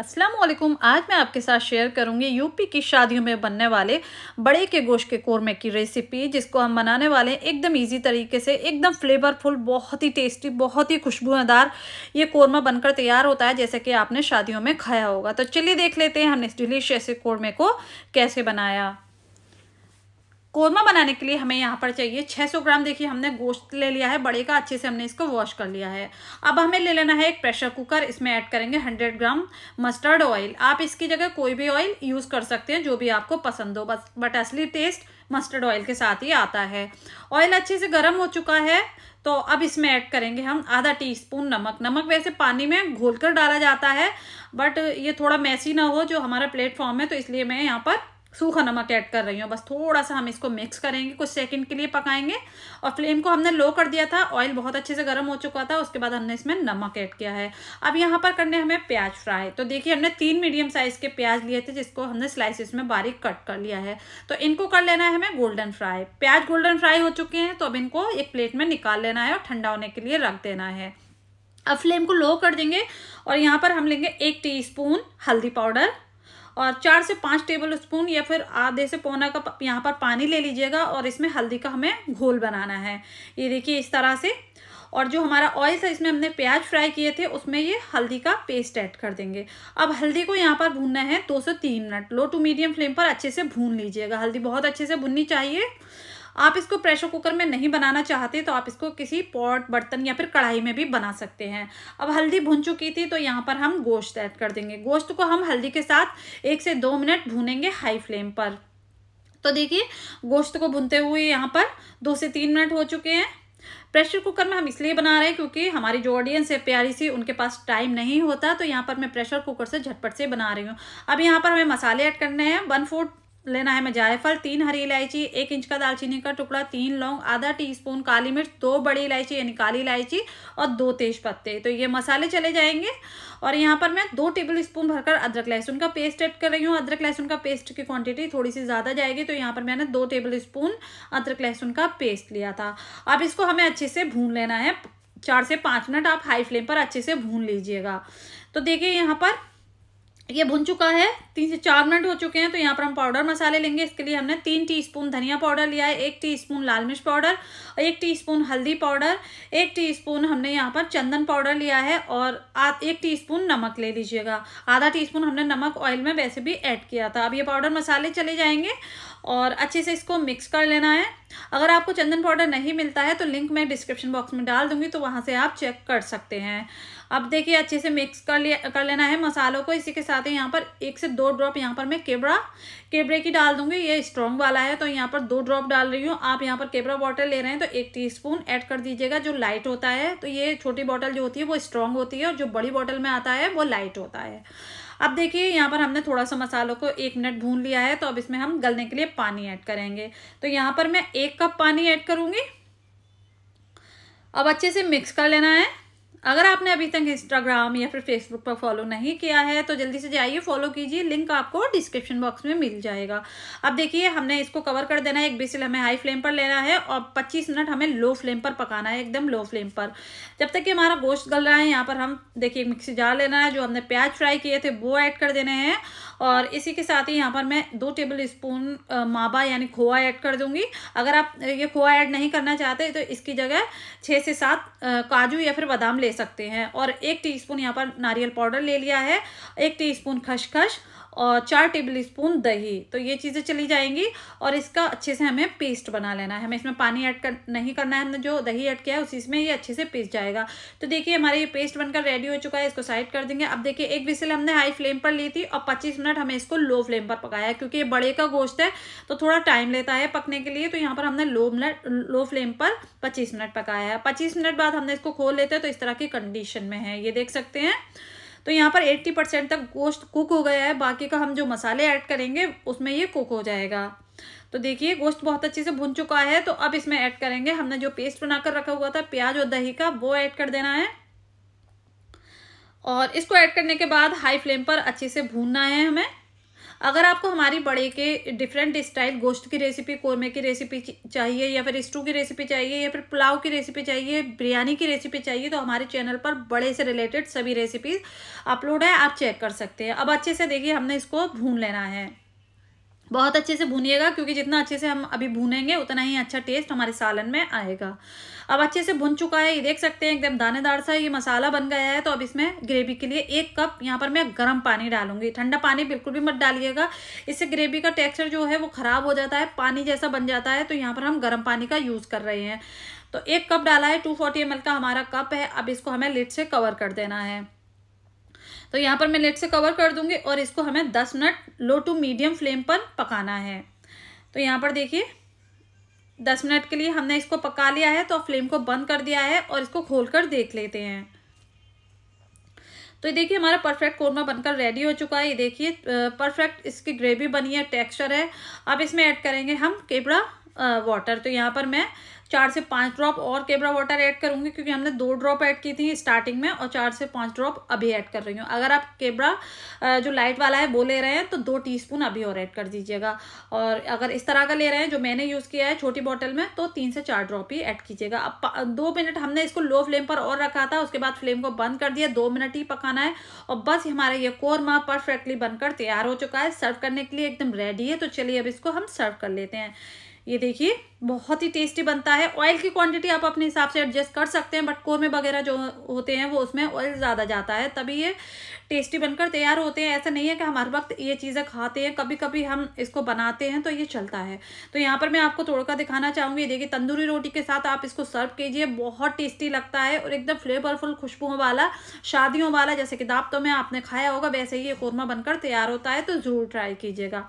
असलम आज मैं आपके साथ शेयर करूंगी यूपी की शादियों में बनने वाले बड़े के गोश्त के कौरमे की रेसिपी जिसको हम बनाने वाले हैं एकदम इजी तरीके से एकदम फ्लेवरफुल बहुत ही टेस्टी बहुत ही खुशबूदार ये कौरमा बनकर तैयार होता है जैसे कि आपने शादियों में खाया होगा तो चलिए देख लेते हैं हमने इस डिलीशियस कौरमे को कैसे बनाया कोरमा बनाने के लिए हमें यहाँ पर चाहिए 600 ग्राम देखिए हमने गोश्त ले लिया है बड़े का अच्छे से हमने इसको वॉश कर लिया है अब हमें ले लेना है एक प्रेशर कुकर इसमें ऐड करेंगे 100 ग्राम मस्टर्ड ऑयल आप इसकी जगह कोई भी ऑयल यूज़ कर सकते हैं जो भी आपको पसंद हो बस बट असली टेस्ट मस्टर्ड ऑयल के साथ ही आता है ऑयल अच्छे से गर्म हो चुका है तो अब इसमें ऐड करेंगे हम आधा स्पून नमक नमक वैसे पानी में घोल कर डाला जाता है बट ये थोड़ा मैसी ना हो जो हमारा प्लेटफॉर्म है तो इसलिए मैं यहाँ पर सूखा नमक ऐड कर रही हूँ बस थोड़ा सा हम इसको मिक्स करेंगे कुछ सेकंड के लिए पकाएंगे और फ्लेम को हमने लो कर दिया था ऑयल बहुत अच्छे से गर्म हो चुका था उसके बाद हमने इसमें नमक ऐड किया है अब यहाँ पर करने हमें प्याज फ्राई तो देखिए हमने तीन मीडियम साइज़ के प्याज लिए थे जिसको हमने स्लाइसिस में बारीक कट कर लिया है तो इनको कर लेना है हमें गोल्डन फ्राई प्याज गोल्डन फ्राई हो चुके हैं तो अब इनको एक प्लेट में निकाल लेना है और ठंडा होने के लिए रख देना है अब फ्लेम को लो कर देंगे और यहाँ पर हम लेंगे एक टीस्पून हल्दी पाउडर और चार से पाँच टेबल स्पून या फिर आधे से पौना कप यहाँ पर पानी ले लीजिएगा और इसमें हल्दी का हमें घोल बनाना है ये देखिए इस तरह से और जो हमारा ऑयल था इसमें हमने प्याज फ्राई किए थे उसमें ये हल्दी का पेस्ट ऐड कर देंगे अब हल्दी को यहाँ पर भूनना है दो से तीन minute low to medium flame पर अच्छे से भून लीजिएगा हल्दी बहुत अच्छे से भुननी चाहिए आप इसको प्रेशर कुकर में नहीं बनाना चाहते तो आप इसको किसी पॉट बर्तन या फिर कढ़ाई में भी बना सकते हैं अब हल्दी भुन चुकी थी तो यहाँ पर हम गोश्त ऐड कर देंगे गोश्त को हम हल्दी के साथ एक से दो मिनट भूनेंगे हाई फ्लेम पर तो देखिए गोश्त को भुनते हुए यहाँ पर दो से तीन मिनट हो चुके हैं प्रेशर कुकर में हम इसलिए बना रहे हैं क्योंकि हमारी जो ऑडियंस है प्यारी सी उनके पास टाइम नहीं होता तो यहाँ पर मैं प्रेशर कुकर से झटपट से बना रही हूँ अब यहाँ पर हमें मसाले ऐड करने हैं वन फोर्थ लेना है हमें जायफल तीन हरी इलायची एक इंच का दालचीनी का टुकड़ा तीन लौंग आधा टीस्पून काली मिर्च दो बड़ी इलायची यानी काली इलायची और दो तेज पत्ते तो ये मसाले चले जाएंगे और यहाँ पर मैं दो टेबल स्पून भरकर अदरक लहसुन का पेस्ट ऐड कर रही हूँ अदरक लहसुन का पेस्ट की क्वांटिटी थोड़ी सी ज़्यादा जाएगी तो यहाँ पर मैंने दो टेबल स्पून अदरक लहसुन का पेस्ट लिया था अब इसको हमें अच्छे से भून लेना है चार से पाँच मिनट आप हाई फ्लेम पर अच्छे से भून लीजिएगा तो देखिए यहाँ पर ये भुन चुका है तीन से चार मिनट हो चुके हैं तो यहाँ पर हम पाउडर मसाले लेंगे इसके लिए हमने तीन टीस्पून धनिया पाउडर लिया है एक टीस्पून लाल मिर्च पाउडर एक टीस्पून हल्दी पाउडर एक टीस्पून हमने यहाँ पर चंदन पाउडर लिया है और आ, एक टीस्पून नमक ले लीजिएगा आधा टीस्पून हमने नमक ऑयल में वैसे भी ऐड किया था अब ये पाउडर मसाले चले जाएँगे और अच्छे से इसको मिक्स कर लेना है अगर आपको चंदन पाउडर नहीं मिलता है तो लिंक मैं डिस्क्रिप्शन बॉक्स में डाल दूंगी तो वहाँ से आप चेक कर सकते हैं अब देखिए अच्छे से मिक्स कर लिया कर लेना है मसालों को इसी के साथ ही यहाँ पर एक से दो ड्रॉप यहाँ पर मैं केबरा केबड़े की डाल दूंगी ये स्ट्रॉन्ग वाला है तो यहाँ पर दो ड्रॉप डाल रही हूँ आप यहाँ पर केबरा बॉटल ले रहे हैं तो एक स्पून एड कर दीजिएगा जो लाइट होता है तो ये छोटी बॉटल जो होती है वो स्ट्रॉन्ग होती है और जो बड़ी बॉटल में आता है वो लाइट होता है अब देखिए यहाँ पर हमने थोड़ा सा मसालों को एक मिनट भून लिया है तो अब इसमें हम गलने के लिए पानी ऐड करेंगे तो यहाँ पर मैं एक कप पानी ऐड करूँगी अब अच्छे से मिक्स कर लेना है अगर आपने अभी तक इंस्टाग्राम या फिर फेसबुक पर फॉलो नहीं किया है तो जल्दी से जाइए फॉलो कीजिए लिंक आपको डिस्क्रिप्शन बॉक्स में मिल जाएगा अब देखिए हमने इसको कवर कर देना है एक बेसिल हमें हाई फ्लेम पर लेना है और पच्चीस मिनट हमें लो फ्लेम पर पकाना है एकदम लो फ्लेम पर जब तक कि हमारा गोश्त गल रहा है यहाँ पर हम देखिए मिक्सी जार लेना है जो हमने प्याज फ्राई किए थे वो ऐड कर देने हैं और इसी के साथ ही यहाँ पर मैं दो टेबल स्पून मावा यानी खोआ ऐड कर दूंगी अगर आप ये खोआ ऐड नहीं करना चाहते तो इसकी जगह छः से सात काजू या फिर बादाम ले सकते हैं और एक टीस्पून यहाँ पर नारियल पाउडर ले लिया है एक टीस्पून खसखस और चार टेबल स्पून दही तो ये चीज़ें चली जाएंगी और इसका अच्छे से हमें पेस्ट बना लेना है हमें इसमें पानी ऐड कर नहीं करना है हमने जो दही ऐड किया है उसी में ये अच्छे से पीस जाएगा तो देखिए हमारा ये पेस्ट बनकर रेडी हो चुका है इसको साइड कर देंगे अब देखिए एक विसिल हमने हाई फ्लेम पर ली थी और पच्चीस मिनट हमें इसको लो फ्लेम पर पकाया है क्योंकि ये बड़े का गोश्त है तो थोड़ा टाइम लेता है पकने के लिए तो यहाँ पर हमने लो मिनट लो फ्लेम पर पच्चीस मिनट पकाया है पच्चीस मिनट बाद हमने इसको खोल लेते हैं तो इस तरह की कंडीशन में है ये देख सकते हैं तो यहाँ पर एट्टी परसेंट तक गोश्त कुक हो गया है बाकी का हम जो मसाले ऐड करेंगे उसमें ये कुक हो जाएगा तो देखिए गोश्त बहुत अच्छे से भुन चुका है तो अब इसमें ऐड करेंगे हमने जो पेस्ट बनाकर रखा हुआ था प्याज और दही का वो ऐड कर देना है और इसको ऐड करने के बाद हाई फ्लेम पर अच्छे से भूनना है हमें अगर आपको हमारी बड़े के डिफरेंट स्टाइल गोश्त की रेसिपी कौरमे की रेसिपी चाहिए या फिर स्टू की रेसिपी चाहिए या फिर पुलाव की रेसिपी चाहिए बिरयानी की रेसिपी चाहिए तो हमारे चैनल पर बड़े से रिलेटेड सभी रेसिपीज अपलोड है आप चेक कर सकते हैं अब अच्छे से देखिए हमने इसको भून लेना है बहुत अच्छे से भूनिएगा क्योंकि जितना अच्छे से हम अभी भूनेंगे उतना ही अच्छा टेस्ट हमारे सालन में आएगा अब अच्छे से भुन चुका है ये देख सकते हैं एकदम दानेदार सा ये मसाला बन गया है तो अब इसमें ग्रेवी के लिए एक कप यहाँ पर मैं गर्म पानी डालूंगी ठंडा पानी बिल्कुल भी मत डालिएगा इससे ग्रेवी का टेक्स्चर जो है वो ख़राब हो जाता है पानी जैसा बन जाता है तो यहाँ पर हम गर्म पानी का यूज़ कर रहे हैं तो एक कप डाला है टू फोर्टी का हमारा कप है अब इसको हमें लिट से कवर कर देना है तो यहाँ पर मैं लेट से कवर कर दूंगी और इसको हमें दस minute low to medium flame पर पकाना है तो यहाँ पर देखिए दस मिनट के लिए हमने इसको पका लिया है तो फ्लेम को बंद कर दिया है और इसको खोल कर देख लेते हैं तो ये देखिए हमारा परफेक्ट कोरमा बनकर रेडी हो चुका है ये देखिए परफेक्ट इसकी ग्रेवी बनी है टेक्सचर है अब इसमें ऐड करेंगे हम केबड़ा वाटर तो यहाँ पर मैं चार से पाँच ड्रॉप और केबरा वाटर ऐड करूँगी क्योंकि हमने दो ड्रॉप ऐड की थी स्टार्टिंग में और चार से पाँच ड्रॉप अभी ऐड कर रही हूँ अगर आप केबरा जो लाइट वाला है वो ले रहे हैं तो दो टी अभी और ऐड कर दीजिएगा और अगर इस तरह का ले रहे हैं जो मैंने यूज़ किया है छोटी बॉटल में तो तीन से चार ड्रॉप ही ऐड कीजिएगा अब दो मिनट हमने इसको लो फ्लेम पर और रखा था उसके बाद फ्लेम को बंद कर दिया दो मिनट ही पकाना है और बस हमारा ये कोरमा परफेक्टली बनकर तैयार हो चुका है सर्व करने के लिए एकदम रेडी है तो चलिए अब इसको हम सर्व कर लेते हैं ये देखिए बहुत ही टेस्टी बनता है ऑयल की क्वांटिटी आप अपने हिसाब से एडजस्ट कर सकते हैं बट कोरमे वगैरह जो होते हैं वो उसमें ऑयल ज़्यादा जाता है तभी ये टेस्टी बनकर तैयार होते हैं ऐसा नहीं है कि हम हर वक्त ये चीज़ें खाते हैं कभी कभी हम इसको बनाते हैं तो ये चलता है तो यहाँ पर मैं आपको तोड़का दिखाना चाहूँगी देखिए तंदूरी रोटी के साथ आप इसको सर्व कीजिए बहुत टेस्टी लगता है और एकदम फ्लेवरफुल खुशबुओं वाला शादियों वाला जैसे कि दाप तो में आपने खाया होगा वैसे ही ये कौरमा बनकर तैयार होता है तो ज़रूर ट्राई कीजिएगा